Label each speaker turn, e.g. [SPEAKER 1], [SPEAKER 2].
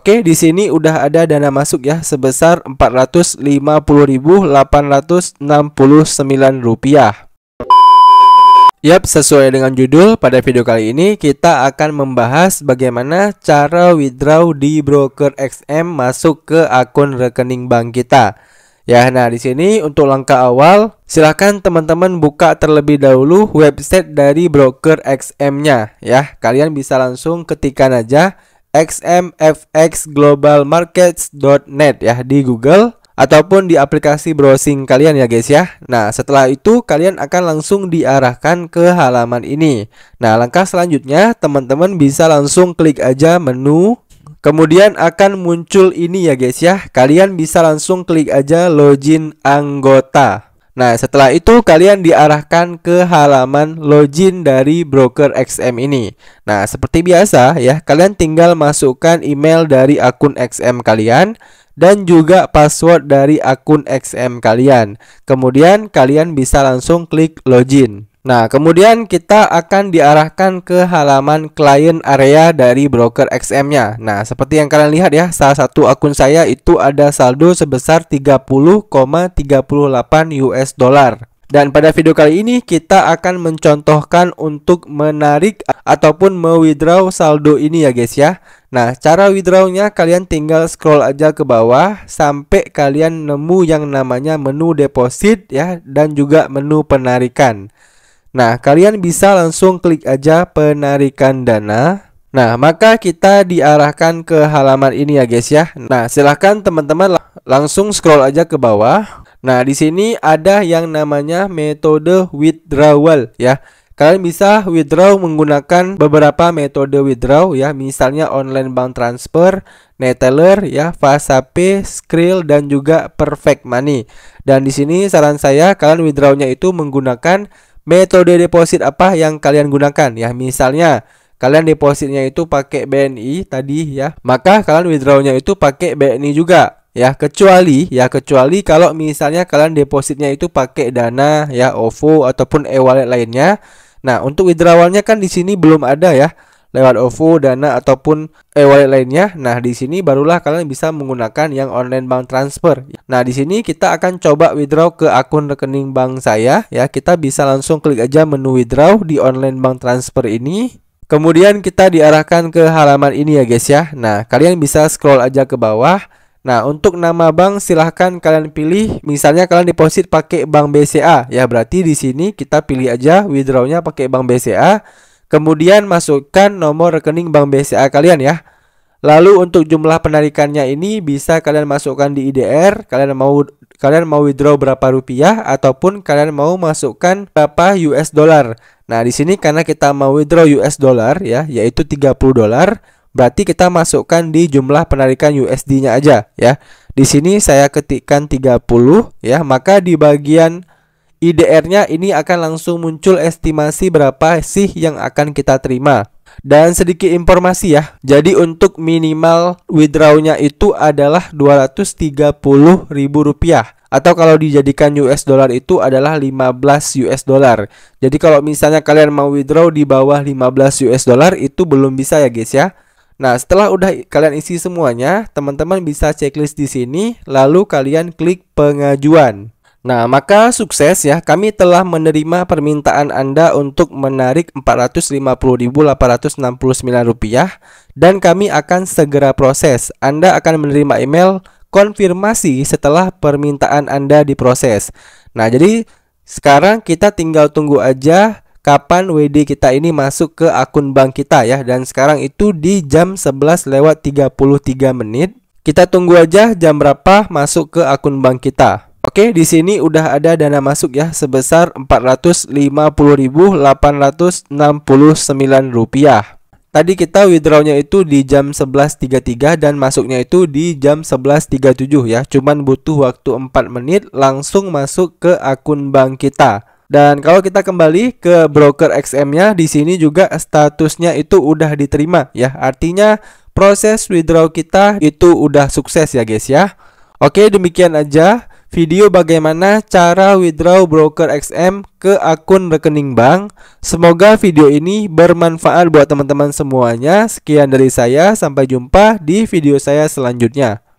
[SPEAKER 1] Oke, di sini udah ada dana masuk ya sebesar Rp450.869. Yap, sesuai dengan judul, pada video kali ini kita akan membahas bagaimana cara withdraw di broker XM masuk ke akun rekening bank kita. Ya, nah di sini untuk langkah awal, silahkan teman-teman buka terlebih dahulu website dari broker XM-nya ya. Kalian bisa langsung ketikan aja xmfxglobalmarkets.net ya di Google ataupun di aplikasi browsing kalian ya guys ya. Nah, setelah itu kalian akan langsung diarahkan ke halaman ini. Nah, langkah selanjutnya teman-teman bisa langsung klik aja menu Kemudian akan muncul ini ya guys ya. Kalian bisa langsung klik aja login anggota. Nah, setelah itu kalian diarahkan ke halaman login dari broker XM ini. Nah, seperti biasa ya, kalian tinggal masukkan email dari akun XM kalian dan juga password dari akun XM kalian. Kemudian kalian bisa langsung klik login. Nah, kemudian kita akan diarahkan ke halaman klien area dari broker XM-nya. Nah, seperti yang kalian lihat ya, salah satu akun saya itu ada saldo sebesar 30,38 US dollar. Dan pada video kali ini kita akan mencontohkan untuk menarik ataupun mewithdraw saldo ini ya guys ya. Nah, cara withdraw-nya kalian tinggal scroll aja ke bawah sampai kalian nemu yang namanya menu deposit ya dan juga menu penarikan. Nah, kalian bisa langsung klik aja penarikan dana. Nah, maka kita diarahkan ke halaman ini ya guys ya. Nah, silahkan teman-teman langsung scroll aja ke bawah. Nah, di sini ada yang namanya metode withdrawal ya. Kalian bisa withdraw menggunakan beberapa metode withdraw ya, misalnya online bank transfer, Neteller ya, Fasape, Skrill dan juga Perfect Money. Dan di sini saran saya kalian withdrawnya itu menggunakan metode deposit apa yang kalian gunakan ya. Misalnya kalian depositnya itu pakai BNI tadi ya, maka kalian withdrawnya itu pakai BNI juga ya. Kecuali ya kecuali kalau misalnya kalian depositnya itu pakai Dana ya, OVO ataupun e-wallet lainnya. Nah, untuk withdrawalnya kan di sini belum ada ya lewat OVO, Dana ataupun e-wallet eh, lainnya. Nah, di sini barulah kalian bisa menggunakan yang online bank transfer. Nah, di sini kita akan coba withdraw ke akun rekening bank saya ya. Kita bisa langsung klik aja menu withdraw di online bank transfer ini. Kemudian kita diarahkan ke halaman ini ya guys ya. Nah, kalian bisa scroll aja ke bawah. Nah, untuk nama bank silahkan kalian pilih. Misalnya kalian deposit pakai bank BCA, ya berarti di sini kita pilih aja withdrawnya pakai bank BCA. Kemudian masukkan nomor rekening bank BCA kalian ya. Lalu untuk jumlah penarikannya ini bisa kalian masukkan di IDR, kalian mau kalian mau withdraw berapa rupiah ataupun kalian mau masukkan berapa US dollar. Nah, di sini karena kita mau withdraw US dollar ya, yaitu 30 dolar, berarti kita masukkan di jumlah penarikan USD-nya aja ya. Di sini saya ketikkan 30 ya, maka di bagian IDR-nya ini akan langsung muncul estimasi berapa sih yang akan kita terima. Dan sedikit informasi ya. Jadi untuk minimal withdraw-nya itu adalah Rp230.000 atau kalau dijadikan US dollar itu adalah 15 US dollar. Jadi kalau misalnya kalian mau withdraw di bawah 15 US dollar itu belum bisa ya guys ya. Nah, setelah udah kalian isi semuanya, teman-teman bisa checklist di sini lalu kalian klik pengajuan. Nah, maka sukses ya. Kami telah menerima permintaan Anda untuk menarik Rp450.869 dan kami akan segera proses. Anda akan menerima email konfirmasi setelah permintaan Anda diproses. Nah, jadi sekarang kita tinggal tunggu aja kapan WD kita ini masuk ke akun bank kita ya dan sekarang itu di jam 11 lewat 33 menit. Kita tunggu aja jam berapa masuk ke akun bank kita. Oke, di sini udah ada dana masuk ya sebesar Rp450.869. Tadi kita withdrawnya itu di jam 11.33 dan masuknya itu di jam 11.37 ya. Cuman butuh waktu 4 menit langsung masuk ke akun bank kita. Dan kalau kita kembali ke broker XM-nya, di sini juga statusnya itu udah diterima ya. Artinya proses withdraw kita itu udah sukses ya guys ya. Oke, demikian aja video bagaimana cara withdraw broker XM ke akun rekening bank. Semoga video ini bermanfaat buat teman-teman semuanya. Sekian dari saya, sampai jumpa di video saya selanjutnya.